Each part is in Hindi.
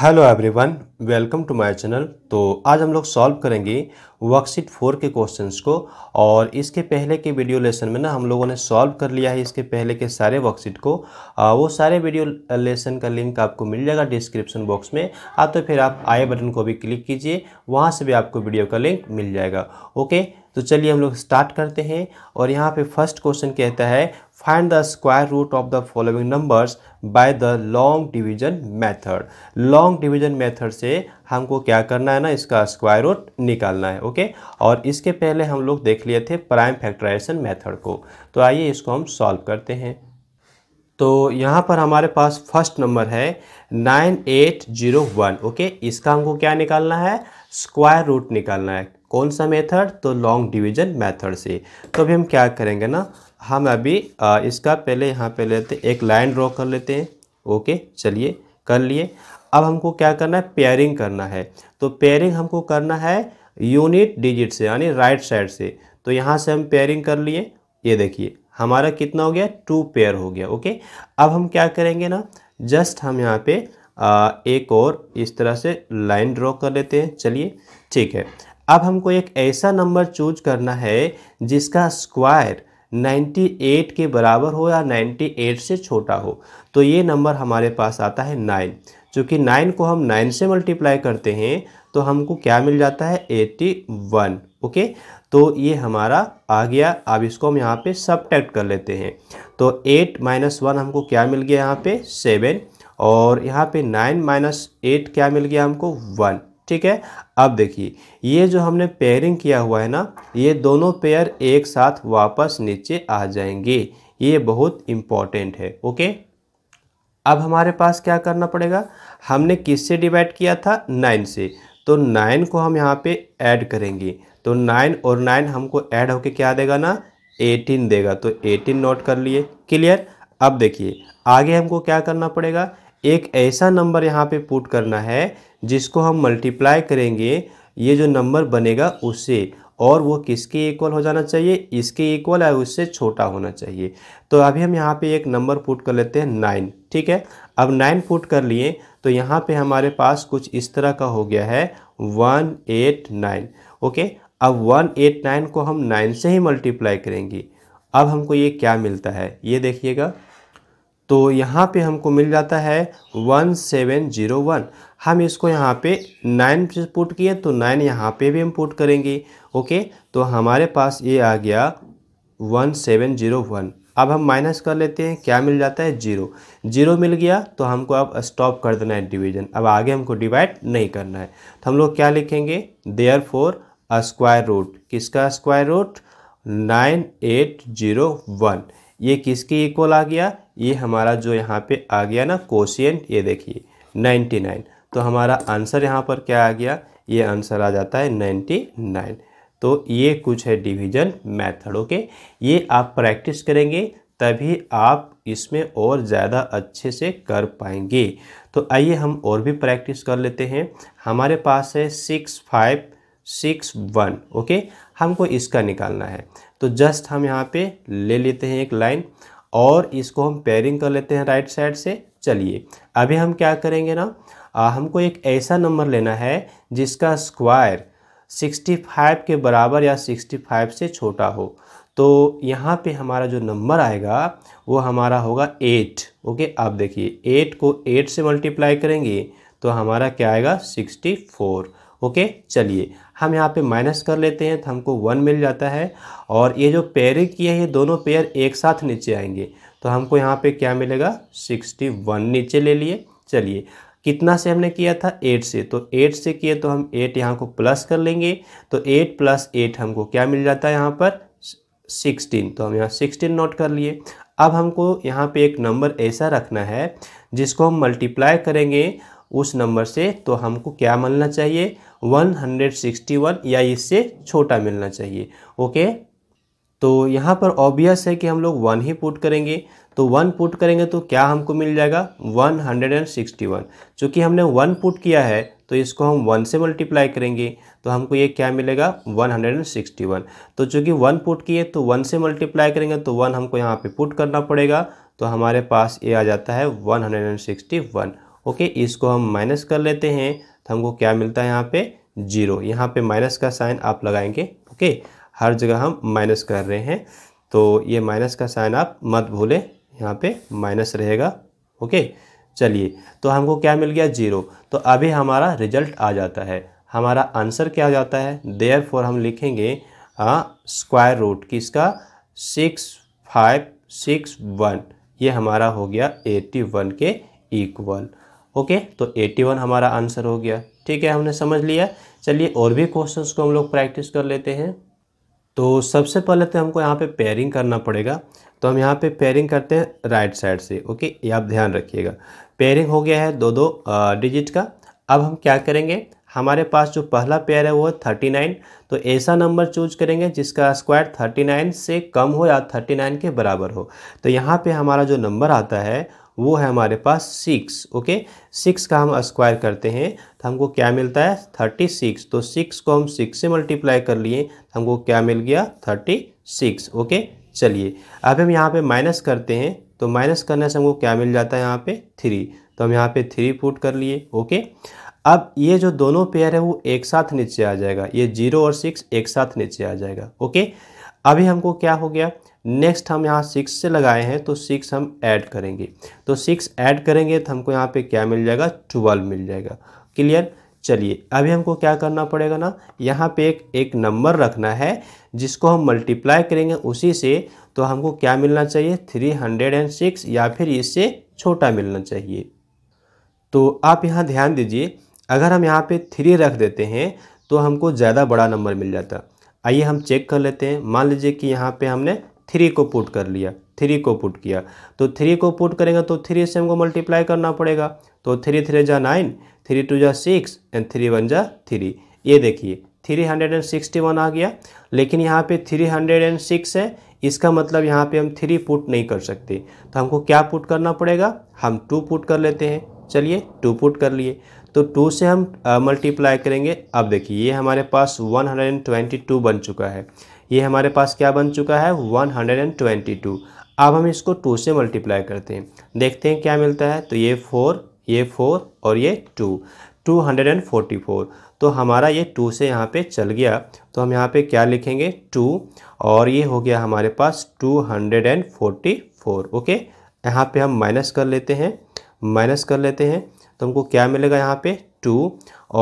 hello everyone welcome to my channel तो आज हम लोग सॉल्व करेंगे वर्कशीट फोर के क्वेश्चंस को और इसके पहले के वीडियो लेसन में ना हम लोगों ने सॉल्व कर लिया है इसके पहले के सारे वर्कशीट को आ, वो सारे वीडियो लेसन का लिंक आपको मिल जाएगा डिस्क्रिप्शन बॉक्स में आ तो फिर आप आई बटन को भी क्लिक कीजिए वहाँ से भी आपको वीडियो का लिंक मिल जाएगा ओके तो चलिए हम लोग स्टार्ट करते हैं और यहाँ पे फर्स्ट क्वेश्चन कहता है find the square root of the following numbers by the long division method long division method से हमको क्या करना है ना इसका स्क्वायर रूट निकालना है ओके और इसके पहले हम लोग देख लिए थे प्राइम फैक्टराइजेशन मेथड को तो आइए इसको हम सॉल्व करते हैं तो यहाँ पर हमारे पास फर्स्ट नंबर है nine eight zero one okay इसका हमको क्या निकालना है स्क्वायर रूट निकालना है कौन सा मेथड तो लॉन्ग डिवीजन मेथड से तो अभी हम क्या करेंगे ना हम अभी इसका पहले यहाँ पे लेते एक लाइन ड्रॉ कर लेते हैं ओके चलिए कर लिए अब हमको क्या करना है पेयरिंग करना है तो पेयरिंग हमको करना है यूनिट डिजिट से यानी राइट साइड से तो यहाँ से हम पेयरिंग कर लिए ये देखिए हमारा कितना हो गया टू पेयर हो गया ओके अब हम क्या करेंगे ना जस्ट हम यहाँ पे आ, एक और इस तरह से लाइन ड्रॉ कर लेते हैं चलिए ठीक है अब हमको एक ऐसा नंबर चूज करना है जिसका स्क्वायर 98 के बराबर हो या 98 से छोटा हो तो ये नंबर हमारे पास आता है नाइन चूँकि नाइन को हम नाइन से मल्टीप्लाई करते हैं तो हमको क्या मिल जाता है एट्टी वन ओके तो ये हमारा आ गया अब इसको हम यहाँ पे सब कर लेते हैं तो एट माइनस वन हमको क्या मिल गया यहाँ पे सेवन और यहाँ पे नाइन माइनस एट क्या मिल गया हमको वन ठीक है अब देखिए ये जो हमने पेयरिंग किया हुआ है ना ये दोनों पेयर एक साथ वापस नीचे आ जाएंगे ये बहुत इम्पॉर्टेंट है ओके अब हमारे पास क्या करना पड़ेगा हमने किससे डिवाइड किया था नाइन से तो नाइन को हम यहाँ पे ऐड करेंगे तो नाइन और नाइन हमको ऐड होके क्या देगा ना एटीन देगा तो एटीन नोट कर लिए क्लियर अब देखिए आगे हमको क्या करना पड़ेगा एक ऐसा नंबर यहाँ पे पुट करना है जिसको हम मल्टीप्लाई करेंगे ये जो नंबर बनेगा उससे और वो किसके इक्वल हो जाना चाहिए इसके इक्वल है उससे छोटा होना चाहिए तो अभी हम यहाँ पे एक नंबर पुट कर लेते हैं नाइन ठीक है अब नाइन पुट कर लिए तो यहाँ पे हमारे पास कुछ इस तरह का हो गया है वन एट नाइन ओके अब वन एट नाइन को हम नाइन से ही मल्टीप्लाई करेंगे अब हमको ये क्या मिलता है ये देखिएगा तो यहाँ पे हमको मिल जाता है वन सेवन जीरो वन हम इसको यहाँ पे नाइन से पुट किए तो नाइन यहाँ पे भी हम पुट करेंगे ओके तो हमारे पास ये आ गया वन सेवन जीरो वन अब हम माइनस कर लेते हैं क्या मिल जाता है जीरो जीरो मिल गया तो हमको अब स्टॉप कर देना है डिवीजन अब आगे हमको डिवाइड नहीं करना है तो हम लोग क्या लिखेंगे देयर फोर स्क्वायर रूट किसका square root nine eight zero one ये किसके इक्वल आ गया ये हमारा जो यहाँ पे आ गया ना कोशियंट ये देखिए 99 तो हमारा आंसर यहाँ पर क्या आ गया ये आंसर आ जाता है 99 तो ये कुछ है डिवीजन मेथड ओके ये आप प्रैक्टिस करेंगे तभी आप इसमें और ज़्यादा अच्छे से कर पाएंगे तो आइए हम और भी प्रैक्टिस कर लेते हैं हमारे पास है six five six one okay हमको इसका निकालना है तो जस्ट हम यहाँ पे ले लेते हैं एक लाइन और इसको हम पेयरिंग कर लेते हैं राइट साइड से चलिए अभी हम क्या करेंगे ना आ, हमको एक ऐसा नंबर लेना है जिसका स्क्वायर 65 के बराबर या 65 से छोटा हो तो यहाँ पे हमारा जो नंबर आएगा वो हमारा होगा एट ओके आप देखिए एट को एट से मल्टीप्लाई करेंगे तो हमारा क्या आएगा सिक्सटी फोर ओके चलिए हम यहाँ पे माइनस कर लेते हैं तो हमको वन मिल जाता है और ये जो पेयर किए हैं ये दोनों पेयर एक साथ नीचे आएंगे तो हमको यहाँ पे क्या मिलेगा सिक्सटी वन नीचे ले लिए चलिए कितना से हमने किया था एट से तो एट से किए तो हम एट यहाँ को प्लस कर लेंगे तो एट प्लस एट हमको क्या मिल जाता है यहाँ पर सिक्सटीन तो हम यहाँ सिक्सटीन नोट कर लिए अब हमको यहाँ पे एक नंबर ऐसा रखना है जिसको हम मल्टीप्लाई करेंगे उस नंबर से तो हमको क्या मिलना चाहिए 161 या इससे छोटा मिलना चाहिए ओके तो यहाँ पर ऑब्वियस है कि हम लोग वन ही पुट करेंगे तो वन पुट करेंगे तो क्या हमको मिल जाएगा 161 चूँकि हमने वन पुट किया है तो इसको हम वन से मल्टीप्लाई करेंगे तो हमको ये क्या मिलेगा 161 तो चूँकि वन पुट किए तो वन से मल्टीप्लाई करेंगे तो वन हमको यहाँ पे पुट करना पड़ेगा तो हमारे पास ये आ जाता है 161 ओके इसको हम माइनस कर लेते हैं तो हमको क्या मिलता है यहाँ पे जीरो यहाँ पे माइनस का साइन आप लगाएंगे ओके हर जगह हम माइनस कर रहे हैं तो ये माइनस का साइन आप मत भूलें यहाँ पे माइनस रहेगा ओके चलिए तो हमको क्या मिल गया जीरो तो अभी हमारा रिजल्ट आ जाता है हमारा आंसर क्या हो जाता है देयर फॉर हम लिखेंगे स्क्वायर रूट किसका सिक्स फाइव सिक्स वन ये हमारा हो गया एट्टी वन के इक्वल ओके तो 81 हमारा आंसर हो गया ठीक है हमने समझ लिया चलिए और भी क्वेश्चंस को हम लोग प्रैक्टिस कर लेते हैं तो सबसे पहले तो हमको यहाँ पे पेयरिंग करना पड़ेगा तो हम यहाँ पे पेयरिंग करते हैं राइट साइड से ओके ये आप ध्यान रखिएगा पेयरिंग हो गया है दो दो डिजिट का अब हम क्या करेंगे हमारे पास जो पहला पेयर है वो है थर्टी नाइन तो ऐसा नंबर चूज करेंगे जिसका स्क्वायर थर्टी नाइन से कम हो या थर्टी नाइन के बराबर हो तो यहाँ पे हमारा जो नंबर आता है वो है हमारे पास सिक्स ओके सिक्स का हम स्क्वायर करते हैं तो हमको क्या मिलता है थर्टी सिक्स तो सिक्स को हम सिक्स से मल्टीप्लाई कर लिए तो हमको क्या मिल गया थर्टी सिक्स ओके चलिए अब हम यहाँ पे माइनस करते हैं तो माइनस करने से हमको क्या मिल जाता है यहाँ पे थ्री तो हम यहाँ पे थ्री पुट कर लिए ओके अब ये जो दोनों पेयर है वो एक साथ नीचे आ जाएगा ये जीरो और सिक्स एक साथ नीचे आ जाएगा ओके अभी हमको क्या हो गया नेक्स्ट हम यहाँ सिक्स से लगाए हैं तो सिक्स हम ऐड करेंगे तो सिक्स ऐड करेंगे तो हमको यहाँ पे क्या मिल जाएगा ट्वेल्व मिल जाएगा क्लियर चलिए अभी हमको क्या करना पड़ेगा ना यहाँ पे एक एक नंबर रखना है जिसको हम मल्टीप्लाई करेंगे उसी से तो हमको क्या मिलना चाहिए थ्री हंड्रेड एंड सिक्स या फिर इससे छोटा मिलना चाहिए तो आप यहाँ ध्यान दीजिए अगर हम यहाँ पे थ्री रख देते हैं तो हमको ज़्यादा बड़ा नंबर मिल जाता आइए हम चेक कर लेते हैं मान लीजिए कि यहाँ पे हमने थ्री को पुट कर लिया थ्री को पुट किया तो थ्री को पुट करेंगे तो थ्री से हमको मल्टीप्लाई करना पड़ेगा तो थ्री थ्री जा नाइन थ्री टू जा सिक्स एंड थ्री वन जा थ्री ये देखिए three hundred and sixty one आ गया लेकिन यहाँ पे थ्री हंड्रेड एंड सिक्स है इसका मतलब यहाँ पे हम थ्री पुट नहीं कर सकते तो हमको क्या पुट करना पड़ेगा हम टू पुट कर लेते हैं चलिए टू पुट कर लिए तो टू से हम मल्टीप्लाई करेंगे अब देखिए ये हमारे पास one hundred and twenty two बन चुका है ये हमारे पास क्या बन चुका है 122 अब हम इसको टू से मल्टीप्लाई करते हैं देखते हैं क्या मिलता है तो ये फोर ये फोर और ये two two hundred and forty four तो हमारा ये टू से यहाँ पे चल गया तो हम यहाँ पे क्या लिखेंगे टू और ये हो गया हमारे पास two hundred and forty four okay यहाँ पे हम माइनस कर लेते हैं माइनस कर लेते हैं तो हमको क्या मिलेगा यहाँ पे टू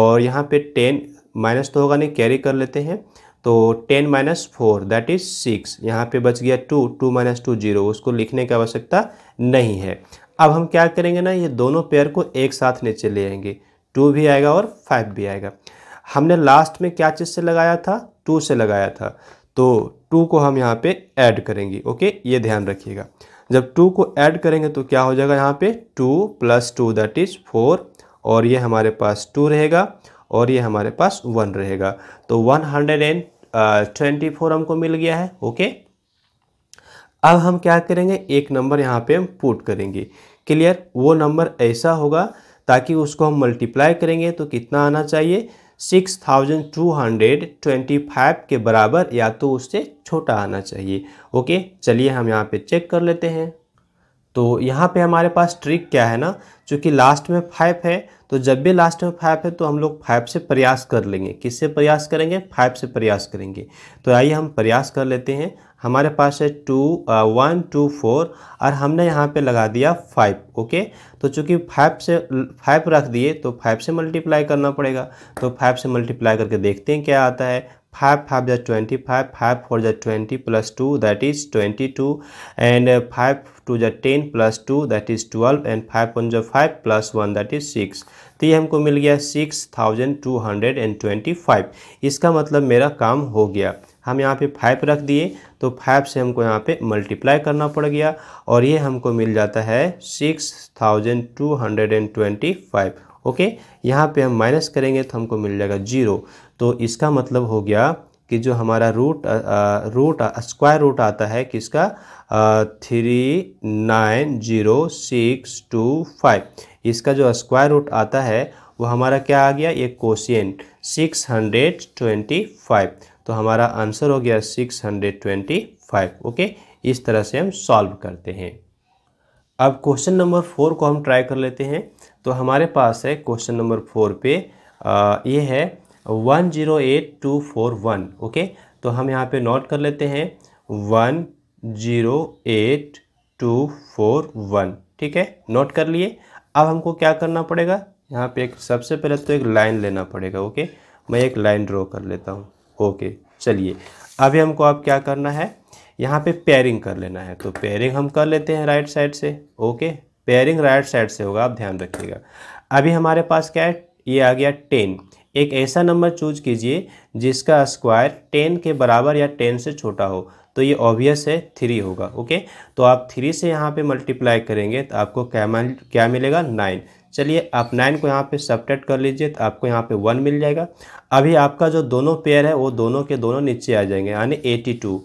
और यहाँ पे टेन माइनस तो होगा नहीं कैरी कर लेते हैं तो ten minus four that is six यहाँ पे बच गया two two minus two zero उसको लिखने की आवश्यकता नहीं है अब हम क्या करेंगे ना ये दोनों पेयर को एक साथ नीचे ले आएंगे टू भी आएगा और फाइव भी आएगा हमने लास्ट में क्या चीज़ से लगाया था टू से लगाया था तो टू को हम यहाँ पे ऐड करेंगे ओके ये ध्यान रखिएगा जब टू को ऐड करेंगे तो क्या हो जाएगा यहाँ पे two plus two that is four और ये हमारे पास टू रहेगा और ये हमारे पास वन रहेगा तो one hundred and twenty four हमको मिल गया है ओके अब हम क्या करेंगे एक नंबर यहाँ पे हम पुट करेंगे क्लियर वो नंबर ऐसा होगा ताकि उसको हम मल्टीप्लाई करेंगे तो कितना आना चाहिए six thousand two hundred twenty five के बराबर या तो उससे छोटा आना चाहिए ओके चलिए हम यहाँ पे चेक कर लेते हैं तो यहाँ पे हमारे पास ट्रिक क्या है ना चूँकि लास्ट में फाइव है तो जब भी लास्ट में फाइव है तो हम लोग फाइव से प्रयास कर लेंगे किससे प्रयास करेंगे फाइव से प्रयास करेंगे तो आइए हम प्रयास कर लेते हैं हमारे पास है टू वन टू फोर और हमने यहाँ पे लगा दिया फाइव ओके तो चूँकि फाइव से फाइव रख दिए तो फाइव से मल्टीप्लाई करना पड़ेगा तो फाइव से मल्टीप्लाई करके देखते हैं क्या आता है 5 5 five 25 5 4 twenty 20 two 2 is twenty 22 and 5 2 is 10 plus 2 that is 12 and 5 1 जो 5 प्लस 1 दैट इज 6 तो ये हमको मिल गया 6225 इसका मतलब मेरा काम हो गया हम यहाँ पे फाइव रख दिए तो फाइव से हमको यहाँ पे मल्टीप्लाई करना पड़ गया और ये हमको मिल जाता है six thousand two hundred and twenty five okay यहाँ पे हम माइनस करेंगे तो हमको मिल जाएगा जीरो तो इसका मतलब हो गया कि जो हमारा रूट रूट स्क्वायर रूट आता है किसका three nine zero six two five इसका जो स्क्वायर रूट आता है वो हमारा क्या आ गया ये quotient six hundred twenty five तो हमारा आंसर हो गया six hundred twenty five okay इस तरह से हम सॉल्व करते हैं अब क्वेश्चन नंबर फोर को हम ट्राई कर लेते हैं तो हमारे पास है क्वेश्चन नंबर फोर पे आ, ये है one zero eight two four one okay तो हम यहाँ पे नोट कर लेते हैं one zero eight two four one ठीक है नोट कर लिए अब हमको क्या करना पड़ेगा यहाँ पे एक सबसे पहले तो एक लाइन लेना पड़ेगा ओके मैं एक लाइन ड्रॉ कर लेता हूँ ओके चलिए अभी हमको अब क्या करना है यहाँ पे पेयरिंग कर लेना है तो पेयरिंग हम कर लेते हैं राइट साइड से ओके पेयरिंग राइट साइड से होगा आप ध्यान रखिएगा अभी हमारे पास क्या है ये आ गया टेन एक ऐसा नंबर चूज कीजिए जिसका स्क्वायर टेन के बराबर या टेन से छोटा हो तो ये ऑब्वियस है थ्री होगा ओके तो आप थ्री से यहाँ पे मल्टीप्लाई करेंगे तो आपको क्या क्या मिलेगा नाइन चलिए आप नाइन को यहाँ पे सब्ट्रैक्ट कर लीजिए तो आपको यहाँ पे वन मिल जाएगा अभी आपका जो दोनों पेयर है वो दोनों के दोनों नीचे आ जाएंगे यानी एटी टू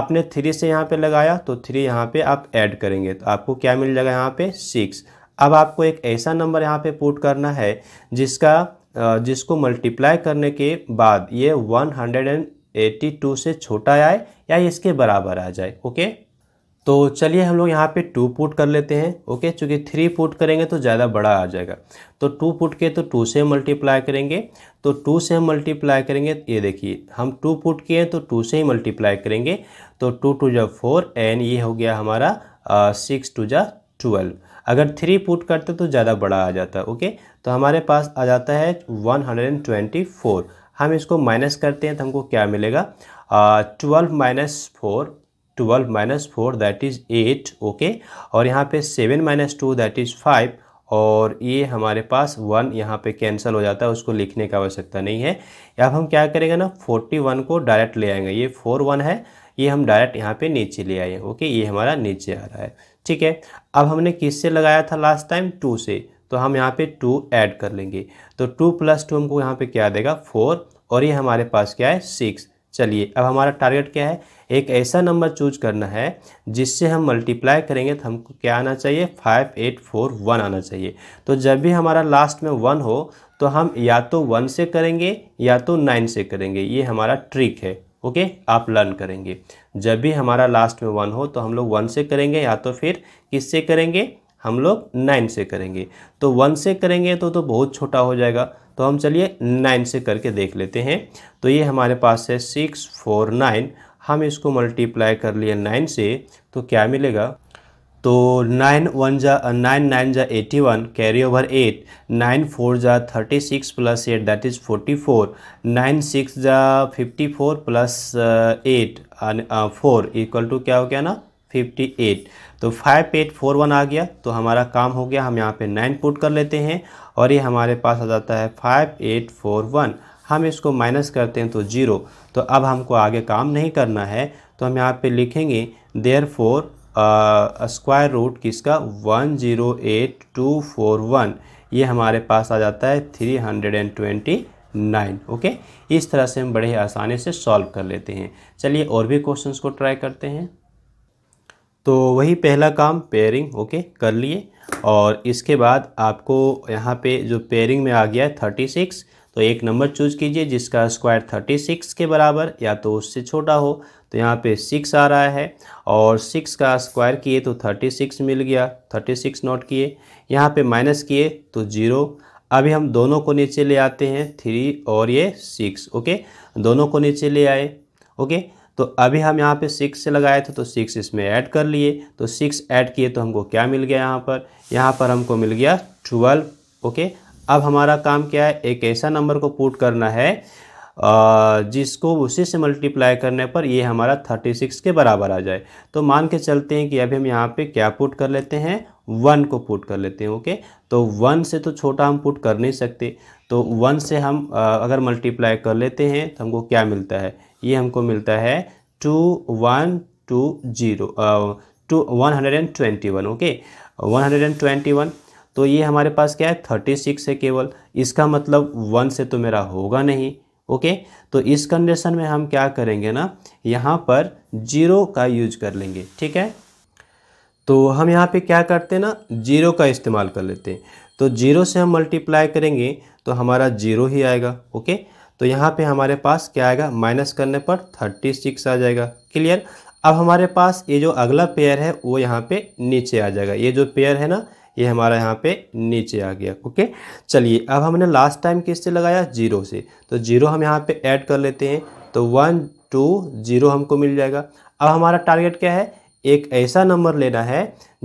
आपने थ्री से यहाँ पे लगाया तो थ्री यहाँ पे आप ऐड करेंगे तो आपको क्या मिल जाएगा यहाँ पे सिक्स अब आपको एक ऐसा नंबर यहाँ पे पुट करना है जिसका जिसको मल्टीप्लाई करने के बाद ये 182 से छोटा आए या इसके बराबर आ जाए ओके तो चलिए हम लोग यहाँ पे टू पुट कर लेते हैं ओके चूँकि थ्री पुट करेंगे तो ज़्यादा बड़ा आ जाएगा तो टू पुट के तो टू से मल्टीप्लाई करेंगे तो टू से हम मल्टीप्लाई करेंगे ये देखिए हम टू पुट किए तो टू से ही मल्टीप्लाई करेंगे तो टू टू जा फोर एन ये हो गया हमारा सिक्स टू जा ट्वेल्व अगर थ्री पुट करते तो ज़्यादा बड़ा आ जाता ओके तो हमारे पास आ जाता है 124 हम इसको माइनस करते हैं तो हमको क्या मिलेगा twelve minus four twelve minus four that is eight okay और यहाँ पे seven minus two that is five और ये हमारे पास वन यहाँ पे कैंसिल हो जाता है उसको लिखने का आवश्यकता नहीं है अब हम क्या करेंगे ना फोर्टी वन को डायरेक्ट ले आएंगे ये फोर वन है ये हम डायरेक्ट यहाँ पे नीचे ले आए ओके ये हमारा नीचे आ रहा है ठीक है अब हमने किससे लगाया था लास्ट टाइम टू से तो हम यहाँ पे टू ऐड कर लेंगे तो टू प्लस टू हमको यहाँ पे क्या देगा फोर और ये हमारे पास क्या है सिक्स चलिए अब हमारा टारगेट क्या है एक ऐसा नंबर चूज करना है जिससे हम मल्टीप्लाई करेंगे तो हमको क्या आना चाहिए फाइव एट फोर वन आना चाहिए तो जब भी हमारा लास्ट में वन हो तो हम या तो वन से करेंगे या तो नाइन से करेंगे ये हमारा ट्रिक है ओके आप लर्न करेंगे जब भी हमारा लास्ट में वन हो तो हम लोग वन से करेंगे या तो फिर किससे करेंगे हम लोग नाइन से करेंगे तो वन से करेंगे तो तो बहुत छोटा हो जाएगा तो हम चलिए नाइन से करके देख लेते हैं तो ये हमारे पास है सिक्स फोर नाइन हम इसको मल्टीप्लाई कर लिए नाइन से तो क्या मिलेगा तो नाइन वन जा नाइन नाइन जा eighty one carry over eight nine four जा thirty six plus eight that is forty four nine six जा fifty four plus eight four equal to क्या हो गया ना फिफ्टी एट तो फाइव एट फोर वन आ गया तो हमारा काम हो गया हम यहाँ पे नाइन पुट कर लेते हैं और ये हमारे पास आ जाता है फाइव एट फोर वन हम इसको माइनस करते हैं तो ज़ीरो तो अब हमको आगे काम नहीं करना है तो हम यहाँ पे लिखेंगे देयर फोर स्क्वायर रूट किसका one zero eight two four one ये हमारे पास आ जाता है three hundred and twenty nine okay इस तरह से हम बड़े आसानी से सॉल्व कर लेते हैं चलिए और भी क्वेश्चंस को ट्राई करते हैं तो वही पहला काम पेयरिंग ओके कर लिए और इसके बाद आपको यहाँ पे जो पेयरिंग में आ गया है थर्टी सिक्स तो एक नंबर चूज कीजिए जिसका स्क्वायर थर्टी सिक्स के बराबर या तो उससे छोटा हो तो यहाँ पे सिक्स आ रहा है और सिक्स का स्क्वायर किए तो थर्टी सिक्स मिल गया थर्टी सिक्स नोट किए यहाँ पे माइनस किए तो ज़ीरो अभी हम दोनों को नीचे ले आते हैं थ्री और ये सिक्स ओके दोनों को नीचे ले आए ओके तो अभी हम यहाँ पे सिक्स से लगाए थे तो सिक्स इसमें ऐड कर लिए तो सिक्स ऐड किए तो हमको क्या मिल गया यहाँ पर यहाँ पर हमको मिल गया ट्वेल्व ओके अब हमारा काम क्या है एक ऐसा नंबर को पुट करना है जिसको उसी से मल्टीप्लाई करने पर ये हमारा थर्टी सिक्स के बराबर आ जाए तो मान के चलते हैं कि अभी हम यहाँ पे क्या पुट कर लेते हैं वन को पुट कर लेते हैं ओके तो वन से तो छोटा हम पुट कर नहीं सकते तो वन से हम अगर मल्टीप्लाई कर लेते हैं तो हमको क्या मिलता है ये हमको मिलता है two one two zero two one hundred and twenty one okay one hundred and twenty one तो ये हमारे पास क्या है थर्टी सिक्स है केवल इसका मतलब वन से तो मेरा होगा नहीं ओके तो इस कंडीशन में हम क्या करेंगे ना यहाँ पर जीरो का यूज कर लेंगे ठीक है तो हम यहाँ पे क्या करते हैं ना जीरो का इस्तेमाल कर लेते हैं तो जीरो से हम मल्टीप्लाई करेंगे तो हमारा जीरो ही आएगा ओके तो यहाँ पे हमारे पास क्या आएगा माइनस करने पर थर्टी सिक्स आ जाएगा क्लियर अब हमारे पास ये जो अगला पेयर है वो यहाँ पे नीचे आ जाएगा ये जो पेयर है ना ये हमारा यहाँ पे नीचे आ गया ओके चलिए अब हमने लास्ट टाइम किससे लगाया जीरो से तो जीरो हम यहाँ पे ऐड कर लेते हैं तो वन टू जीरो हमको मिल जाएगा अब हमारा टारगेट क्या है एक ऐसा नंबर लेना है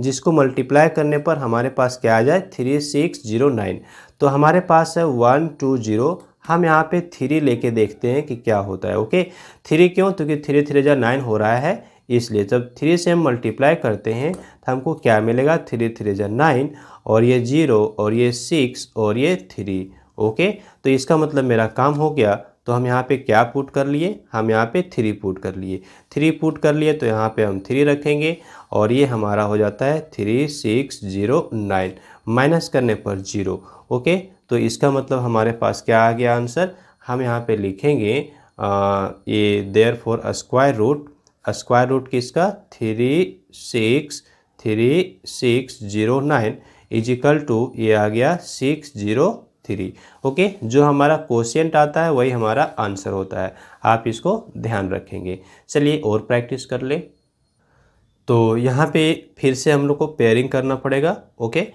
जिसको मल्टीप्लाई करने पर हमारे पास क्या आ जाए थ्री सिक्स जीरो नाइन तो हमारे पास है वन टू जीरो हम यहाँ पे थ्री लेके देखते हैं कि क्या होता है ओके थ्री क्यों क्योंकि थ्री थ्री जहाँ नाइन हो रहा है इसलिए जब थ्री से हम मल्टीप्लाई करते हैं तो हमको क्या मिलेगा थ्री थ्री जहाँ नाइन और ये जीरो और ये सिक्स और ये थ्री ओके तो इसका मतलब मेरा काम हो गया तो हम यहाँ पे क्या पुट कर लिए हम यहाँ पे थ्री पुट कर लिए थ्री पुट कर लिए तो यहाँ पे हम थ्री रखेंगे और ये हमारा हो जाता है three six zero nine minus करने पर जीरो ओके तो इसका मतलब हमारे पास क्या आ गया आंसर हम यहाँ पे लिखेंगे आ, ये therefore square root square root किसका three six three six zero nine is equal to ये आ गया सिक्स जीरो थ्री ओके जो हमारा क्वेश्चन आता है वही हमारा आंसर होता है आप इसको ध्यान रखेंगे चलिए और प्रैक्टिस कर ले तो यहाँ पे फिर से हम लोग को पेयरिंग करना पड़ेगा ओके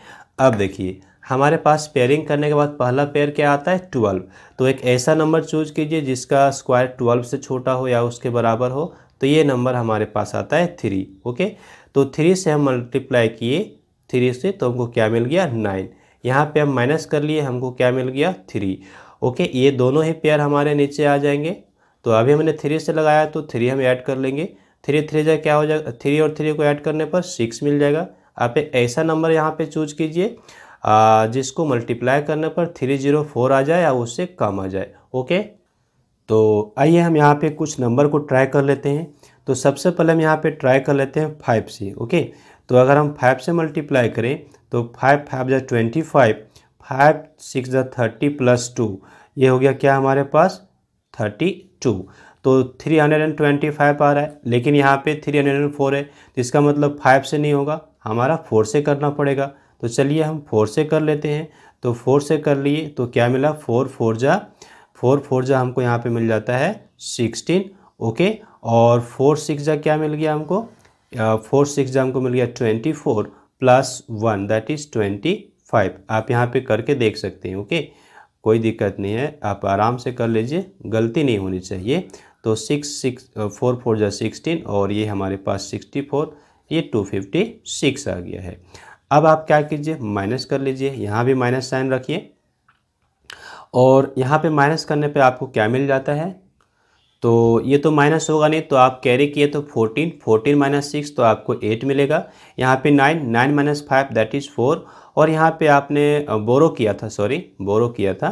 अब देखिए हमारे पास पेयरिंग करने के बाद पहला पेयर क्या आता है ट्वेल्व तो एक ऐसा नंबर चूज कीजिए जिसका स्क्वायर ट्वेल्व से छोटा हो या उसके बराबर हो तो ये नंबर हमारे पास आता है थ्री ओके तो थ्री से हम मल्टीप्लाई किए थ्री से तो हमको क्या मिल गया नाइन यहाँ पे हम माइनस कर लिए हमको क्या मिल गया थ्री ओके ये दोनों ही पेयर हमारे नीचे आ जाएंगे तो अभी हमने थ्री से लगाया तो थ्री हम ऐड कर लेंगे थ्री थ्री जगह क्या हो जाएगा थ्री और थ्री को ऐड करने पर सिक्स मिल जाएगा आप एक ऐसा नंबर यहाँ पे चूज कीजिए जिसको मल्टीप्लाई करने पर थ्री जीरो फोर आ जाए या उससे कम आ जाए ओके तो आइए हम यहाँ पे कुछ नंबर को ट्राई कर लेते हैं तो सबसे पहले हम यहाँ पे ट्राई कर लेते हैं फाइव से ओके तो अगर हम फाइव से मल्टीप्लाई करें तो फाइव फाइव जै ट्वेंटी फाइव फाइव सिक्स जै थर्टी प्लस टू ये हो गया क्या हमारे पास थर्टी टू तो three hundred and twenty five आ रहा है लेकिन यहाँ पे थ्री हंड्रेड एंड फोर है तो इसका मतलब फाइव से नहीं होगा हमारा फोर से करना पड़ेगा तो चलिए हम फोर से कर लेते हैं तो फोर से कर लिए तो क्या मिला फोर फोर जा फोर फोर जा हमको यहाँ पे मिल जाता है सिक्सटीन ओके और फोर सिक्स जा क्या मिल गया हमको फोर सिक्स जा हमको मिल गया twenty four plus one that is twenty five आप यहाँ पे करके देख सकते हैं ओके कोई दिक्कत नहीं है आप आराम से कर लीजिए गलती नहीं होनी चाहिए तो सिक्स सिक्स फोर फोर जा सिक्सटीन और ये हमारे पास सिक्सटी फोर ये टू फिफ्टी सिक्स आ गया है अब आप क्या कीजिए माइनस कर लीजिए यहाँ भी माइनस साइन रखिए और यहाँ पे माइनस करने पे आपको क्या मिल जाता है तो ये तो माइनस होगा नहीं तो आप कैरी किए तो 14 फोर्टीन माइनस सिक्स तो आपको एट मिलेगा यहाँ पे nine nine minus five that is four और यहाँ पे आपने बोरो किया था सॉरी बोरो किया था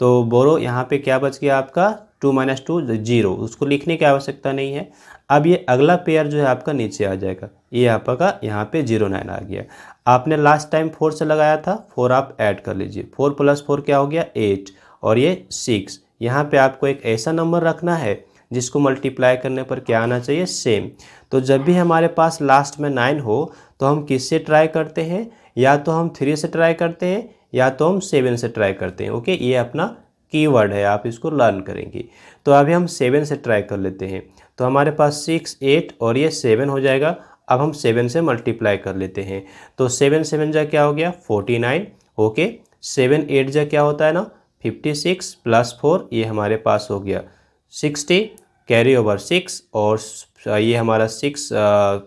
तो बोरो यहाँ पे क्या बच गया आपका टू माइनस टू जीरो उसको लिखने की आवश्यकता नहीं है अब ये अगला पेयर जो है आपका नीचे आ जाएगा ये आपका यहाँ पे जीरो नाइन आ गया आपने लास्ट टाइम फोर से लगाया था फोर आप ऐड कर लीजिए फोर प्लस फोर क्या हो गया एट और ये सिक्स यहाँ पे आपको एक ऐसा नंबर रखना है जिसको मल्टीप्लाई करने पर क्या आना चाहिए सेम तो जब भी हमारे पास लास्ट में नाइन हो तो हम किससे ट्राई करते हैं या तो हम थ्री से ट्राई करते हैं या तो हम सेवन से ट्राई करते हैं ओके ये अपना कीवर्ड है आप इसको लर्न करेंगे तो अभी हम सेवन से ट्राई कर लेते हैं तो हमारे पास सिक्स एट और ये सेवन हो जाएगा अब हम सेवन से मल्टीप्लाई कर लेते हैं तो सेवन सेवन जा क्या हो गया forty nine okay seven eight जा क्या होता है ना फिफ्टी सिक्स प्लस फोर ये हमारे पास हो गया सिक्सटी कैरी ओवर सिक्स और ये हमारा सिक्स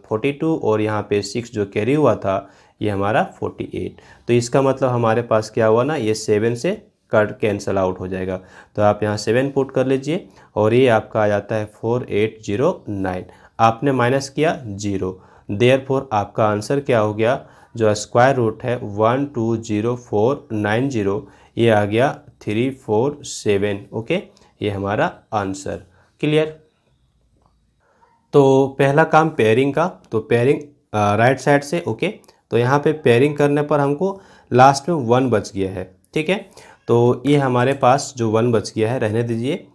फोर्टी टू और यहाँ पे सिक्स जो कैरी हुआ था ये हमारा फोर्टी एट तो इसका मतलब हमारे पास क्या हुआ ना ये सेवन से कट कैंसल आउट हो जाएगा तो आप यहाँ सेवन पुट कर लीजिए और ये आपका आ जाता है फोर एट जीरो नाइन आपने माइनस किया जीरो देयर आपका आंसर क्या हो गया जो स्क्वायर रूट है one two zero four nine zero ये आ गया थ्री फोर सेवन ओके ये हमारा आंसर क्लियर तो पहला काम पेयरिंग का तो पेयरिंग राइट साइड से ओके तो यहाँ पे पेयरिंग करने पर हमको लास्ट में वन बच गया है ठीक है तो ये हमारे पास जो वन बच गया है रहने दीजिए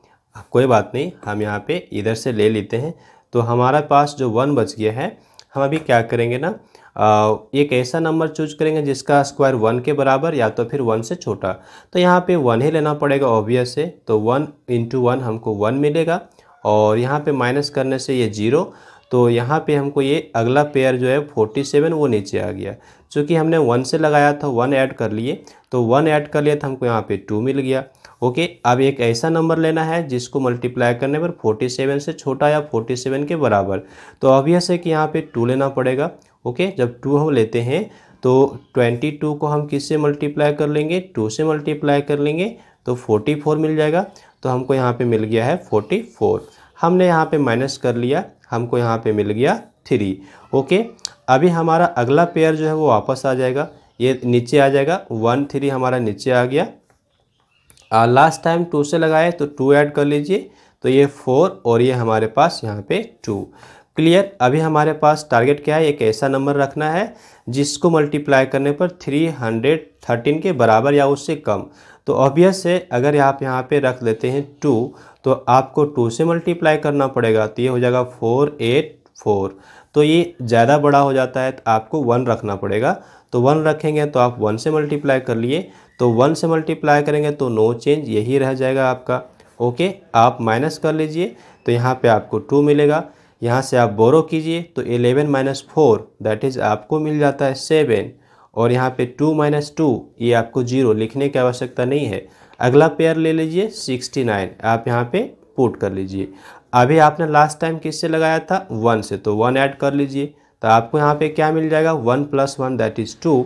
कोई बात नहीं हम यहाँ पे इधर से ले लेते हैं तो हमारे पास जो वन बच गया है हम अभी क्या करेंगे ना आ, एक ऐसा नंबर चूज करेंगे जिसका स्क्वायर वन के बराबर या तो फिर वन से छोटा तो यहाँ पे वन ही लेना पड़ेगा ऑब्वियस से तो वन इंटू वन हमको वन मिलेगा और यहाँ पे माइनस करने से ये जीरो तो यहाँ पे हमको ये अगला पेयर जो है फोर्टी सेवन वो नीचे आ गया चूँकि हमने वन से लगाया था वन ऐड कर लिए तो वन ऐड कर लिया तो हमको यहाँ पे टू मिल गया ओके अब एक ऐसा नंबर लेना है जिसको मल्टीप्लाई करने पर 47 से छोटा या 47 के बराबर तो ऑबियस है कि यहाँ पे टू लेना पड़ेगा ओके जब टू हम लेते हैं तो 22 को हम किससे मल्टीप्लाई कर लेंगे टू से मल्टीप्लाई कर लेंगे तो फोर मिल जाएगा तो हमको यहाँ पर मिल गया है फोर हमने यहाँ पर माइनस कर लिया हमको यहाँ पर मिल गया थ्री ओके अभी हमारा अगला पेयर जो है वो वापस आ जाएगा ये नीचे आ जाएगा वन थ्री हमारा नीचे आ गया आ, लास्ट टाइम टू से लगाए तो टू ऐड कर लीजिए तो ये फोर और ये हमारे पास यहाँ पे टू क्लियर अभी हमारे पास टारगेट क्या है एक ऐसा नंबर रखना है जिसको मल्टीप्लाई करने पर थ्री हंड्रेड थर्टीन के बराबर या उससे कम तो ऑब्वियस है अगर आप यहाँ पे रख लेते हैं टू तो आपको टू से मल्टीप्लाई करना पड़ेगा तो ये हो जाएगा फोर एट फोर तो ये ज़्यादा बड़ा हो जाता है तो आपको वन रखना पड़ेगा तो वन रखेंगे तो आप वन से मल्टीप्लाई कर लिए तो वन से मल्टीप्लाई करेंगे तो नो चेंज यही रह जाएगा आपका ओके आप माइनस कर लीजिए तो यहाँ पे आपको टू मिलेगा यहाँ से आप बोरो कीजिए तो eleven minus four that is आपको मिल जाता है सेवन और यहाँ पे टू माइनस टू ये आपको जीरो लिखने की आवश्यकता नहीं है अगला पेयर ले लीजिए सिक्सटी नाइन आप यहाँ पे पुट कर लीजिए अभी आपने लास्ट टाइम किससे लगाया था वन से तो वन ऐड कर लीजिए तो आपको यहाँ पे क्या मिल जाएगा one plus one that is two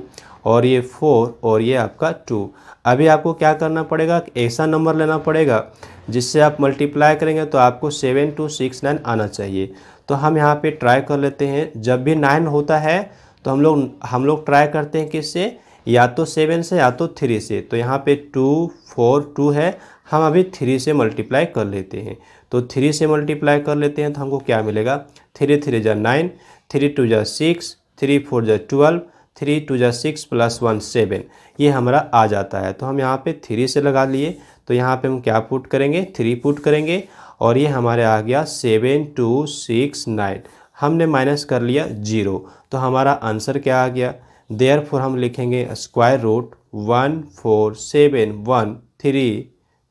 और ये फोर और ये आपका टू अभी आपको क्या करना पड़ेगा ऐसा नंबर लेना पड़ेगा जिससे आप मल्टीप्लाई करेंगे तो आपको सेवन टू सिक्स नाइन आना चाहिए तो हम यहाँ पे ट्राई कर लेते हैं जब भी नाइन होता है तो हम लोग हम लोग ट्राई करते हैं किससे या तो सेवन से या तो थ्री से तो यहाँ पे टू फोर टू है हम अभी थ्री से मल्टीप्लाई कर लेते हैं तो थ्री से मल्टीप्लाई कर लेते हैं तो हमको क्या मिलेगा थ्री थ्री जा नाइन थ्री टू जा सिक्स थ्री फोर जा ट्वेल्व थ्री टू जा सिक्स प्लस वन सेवन ये हमारा आ जाता है तो हम यहाँ पे थ्री से लगा लिए तो यहाँ पे हम क्या पुट करेंगे थ्री पुट करेंगे और ये हमारे आ गया सेवन टू सिक्स नाइन हमने माइनस कर लिया जीरो तो हमारा आंसर क्या आ गया देयर फोर हम लिखेंगे square root one four seven one three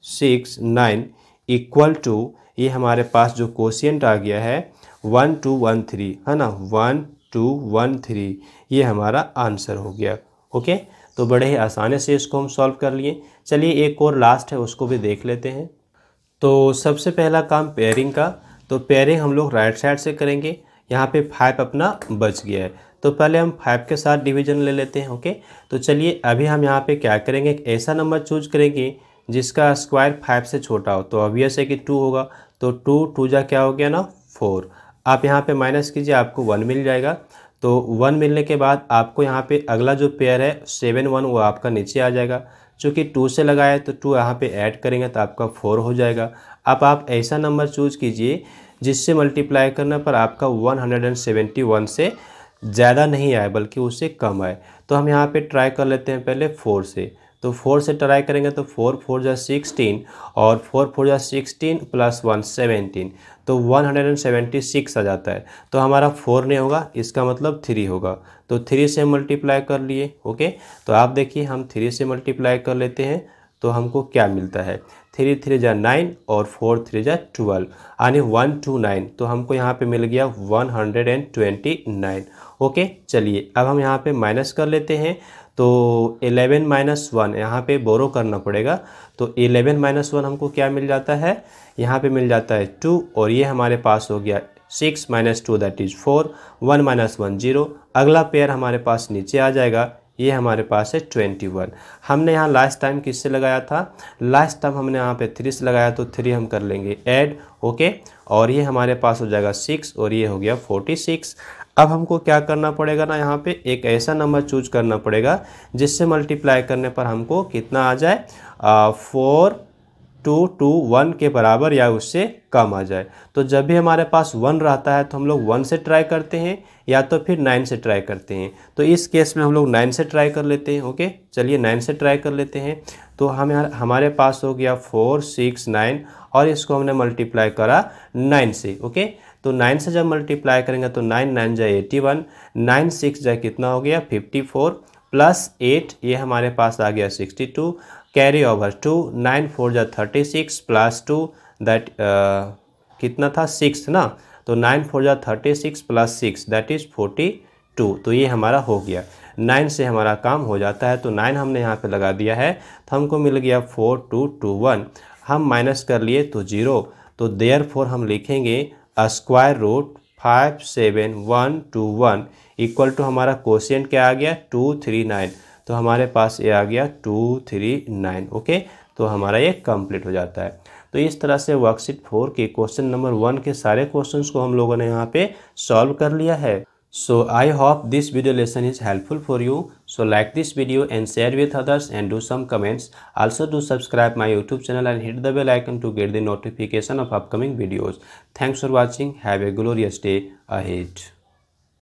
six nine equal to ये हमारे पास जो कोशियंट आ गया है वन टू वन थ्री है ना वन टू वन थ्री ये हमारा आंसर हो गया ओके तो बड़े ही आसानी से इसको हम सॉल्व कर लिए चलिए एक और लास्ट है उसको भी देख लेते हैं तो सबसे पहला काम पेयरिंग का तो पेयरिंग हम लोग राइट साइड से करेंगे यहाँ पे फाइव अपना बच गया है तो पहले हम फाइव के साथ डिवीजन ले लेते हैं ओके तो चलिए अभी हम यहाँ पे क्या करेंगे एक ऐसा नंबर चूज करेंगे जिसका स्क्वायर फाइव से छोटा हो तो ऑबियस है कि टू होगा तो टू टू जा क्या हो गया ना फोर आप यहाँ पे माइनस कीजिए आपको वन मिल जाएगा तो वन मिलने के बाद आपको यहाँ पे अगला जो पेयर है सेवन वन वो आपका नीचे आ जाएगा चूँकि टू से लगाए तो टू यहाँ पे ऐड करेंगे तो आपका फोर हो जाएगा अब आप ऐसा नंबर चूज कीजिए जिससे मल्टीप्लाई करने पर आपका one hundred and seventy one से ज़्यादा नहीं आए बल्कि उससे कम आए तो हम यहाँ पे ट्राई कर लेते हैं पहले फोर से तो फोर से ट्राई करेंगे तो फोर फोर जो सिक्सटीन और फोर फोर जो सिक्सटीन प्लस वन सेवेंटीन तो one hundred and seventy six आ जाता है तो हमारा फोर नहीं होगा इसका मतलब थ्री होगा तो थ्री से मल्टीप्लाई कर लिए ओके तो आप देखिए हम थ्री से मल्टीप्लाई कर लेते हैं तो हमको क्या मिलता है थ्री थ्री ज़ा नाइन और फोर थ्री ज़ा ट्वेल्व यानी वन टू नाइन तो हमको यहाँ पे मिल गया one hundred and twenty nine okay चलिए अब हम यहाँ पे माइनस कर लेते हैं तो एलेवन माइनस वन यहाँ पर बोरो करना पड़ेगा तो एलेवन माइनस वन हमको क्या मिल जाता है यहाँ पे मिल जाता है टू और ये हमारे पास हो गया six minus two that is four one minus one zero अगला पेयर हमारे पास नीचे आ जाएगा ये हमारे पास है ट्वेंटी वन हमने यहाँ लास्ट टाइम किससे लगाया था लास्ट टाइम हमने यहाँ पे थ्री से लगाया तो थ्री हम कर लेंगे ऐड ओके और ये हमारे पास हो जाएगा सिक्स और ये हो गया फोर्टी सिक्स अब हमको क्या करना पड़ेगा ना यहाँ पे एक ऐसा नंबर चूज करना पड़ेगा जिससे मल्टीप्लाई करने पर हमको कितना आ जाए फोर टू टू वन के बराबर या उससे कम आ जाए तो जब भी हमारे पास वन रहता है तो हम लोग वन से ट्राई करते हैं या तो फिर नाइन से ट्राई करते हैं तो इस केस में हम लोग नाइन से ट्राई कर लेते हैं ओके चलिए नाइन से ट्राई कर लेते हैं तो हम हमारे पास हो गया फोर सिक्स नाइन और इसको हमने मल्टीप्लाई करा नाइन से ओके तो नाइन से जब मल्टीप्लाई करेंगे तो नाइन नाइन जाए एटी वन नाइन सिक्स जाए कितना हो गया फिफ्टी फोर प्लस एट ये हमारे पास आ गया sixty two carry over two nine four जो thirty six plus two that कितना था सिक्स ना तो नाइन फोर जो thirty six plus six that is forty two तो ये हमारा हो गया नाइन से हमारा काम हो जाता है तो नाइन हमने यहाँ पे लगा दिया है तो हमको मिल गया फोर टू टू वन हम माइनस कर लिए तो जीरो तो देयर फोर हम लिखेंगे square root five seven one two one equal to हमारा क्वेश्चन क्या आ गया टू थ्री नाइन तो हमारे पास ये आ गया टू थ्री नाइन ओके तो हमारा ये कंप्लीट हो जाता है तो इस तरह से वर्कशीट फोर के क्वेश्चन नंबर वन के सारे क्वेश्चन को हम लोगों ने यहाँ पे सॉल्व कर लिया है so I hope this video lesson is helpful for you so like this video and share with others and do some comments also do subscribe my YouTube channel and hit the bell icon to get the notification of upcoming videos thanks for watching have a glorious day अहेट